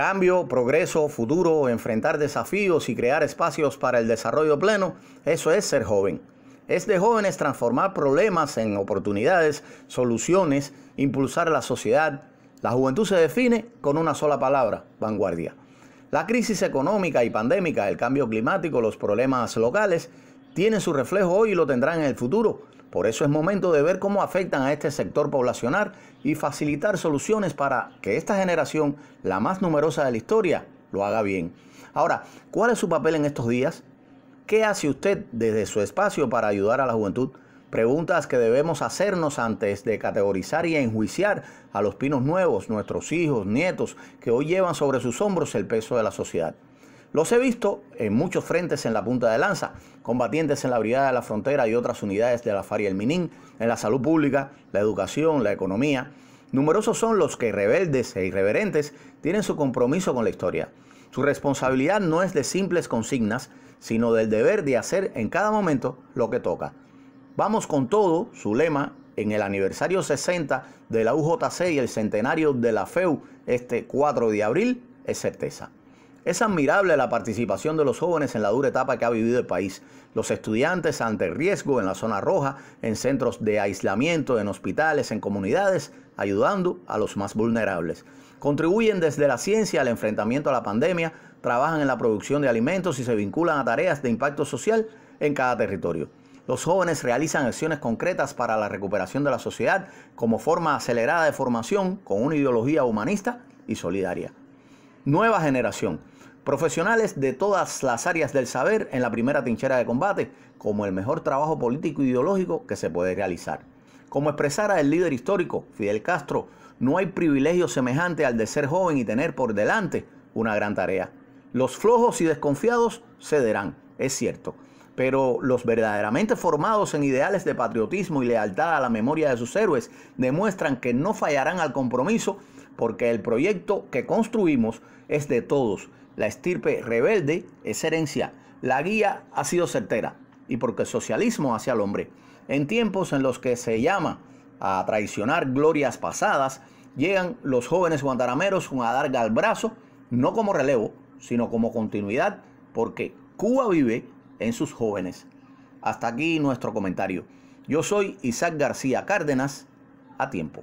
Cambio, progreso, futuro, enfrentar desafíos y crear espacios para el desarrollo pleno, eso es ser joven. Es de jóvenes transformar problemas en oportunidades, soluciones, impulsar la sociedad. La juventud se define con una sola palabra, vanguardia. La crisis económica y pandémica, el cambio climático, los problemas locales, tienen su reflejo hoy y lo tendrán en el futuro. Por eso es momento de ver cómo afectan a este sector poblacional y facilitar soluciones para que esta generación, la más numerosa de la historia, lo haga bien. Ahora, ¿cuál es su papel en estos días? ¿Qué hace usted desde su espacio para ayudar a la juventud? Preguntas que debemos hacernos antes de categorizar y enjuiciar a los pinos nuevos, nuestros hijos, nietos, que hoy llevan sobre sus hombros el peso de la sociedad. Los he visto en muchos frentes en la punta de lanza, combatientes en la Brigada de la Frontera y otras unidades de la faria y el MININ, en la salud pública, la educación, la economía. Numerosos son los que rebeldes e irreverentes tienen su compromiso con la historia. Su responsabilidad no es de simples consignas, sino del deber de hacer en cada momento lo que toca. Vamos con todo, su lema, en el aniversario 60 de la UJC y el centenario de la FEU este 4 de abril, es certeza. Es admirable la participación de los jóvenes en la dura etapa que ha vivido el país. Los estudiantes ante riesgo en la zona roja, en centros de aislamiento, en hospitales, en comunidades, ayudando a los más vulnerables. Contribuyen desde la ciencia al enfrentamiento a la pandemia, trabajan en la producción de alimentos y se vinculan a tareas de impacto social en cada territorio. Los jóvenes realizan acciones concretas para la recuperación de la sociedad como forma acelerada de formación con una ideología humanista y solidaria nueva generación. Profesionales de todas las áreas del saber en la primera trinchera de combate como el mejor trabajo político y ideológico que se puede realizar. Como expresara el líder histórico Fidel Castro, no hay privilegio semejante al de ser joven y tener por delante una gran tarea. Los flojos y desconfiados cederán, es cierto, pero los verdaderamente formados en ideales de patriotismo y lealtad a la memoria de sus héroes demuestran que no fallarán al compromiso porque el proyecto que construimos es de todos. La estirpe rebelde es herencia. La guía ha sido certera y porque el socialismo hacia el hombre. En tiempos en los que se llama a traicionar glorias pasadas, llegan los jóvenes guantarameros con dar al brazo, no como relevo, sino como continuidad, porque Cuba vive en sus jóvenes. Hasta aquí nuestro comentario. Yo soy Isaac García Cárdenas, a tiempo.